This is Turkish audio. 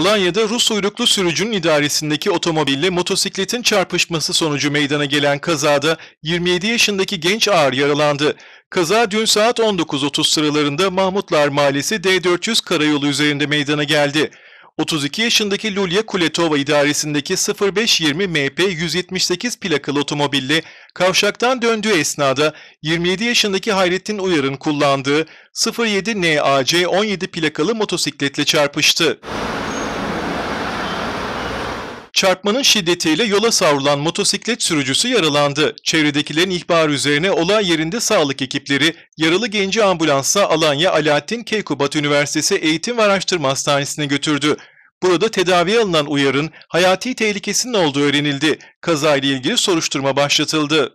Alanya'da Rus uyruklu sürücünün idaresindeki otomobille motosikletin çarpışması sonucu meydana gelen kazada 27 yaşındaki genç ağır yaralandı. Kaza dün saat 19.30 sıralarında Mahmutlar Mahallesi D400 karayolu üzerinde meydana geldi. 32 yaşındaki Lulya Kuletova idaresindeki 0520 MP 178 plakalı otomobille kavşaktan döndüğü esnada 27 yaşındaki Hayrettin Uyar'ın kullandığı 07 NAC 17 plakalı motosikletle çarpıştı. Çarpmanın şiddetiyle yola savrulan motosiklet sürücüsü yaralandı. Çevredekilerin ihbarı üzerine olay yerinde sağlık ekipleri yaralı genci ambulansa Alanya Alaaddin Keykubat Üniversitesi Eğitim ve Araştırma Hastanesi'ne götürdü. Burada tedaviye alınan Uyar'ın hayati tehlikesinin olduğu öğrenildi. Kazayla ilgili soruşturma başlatıldı.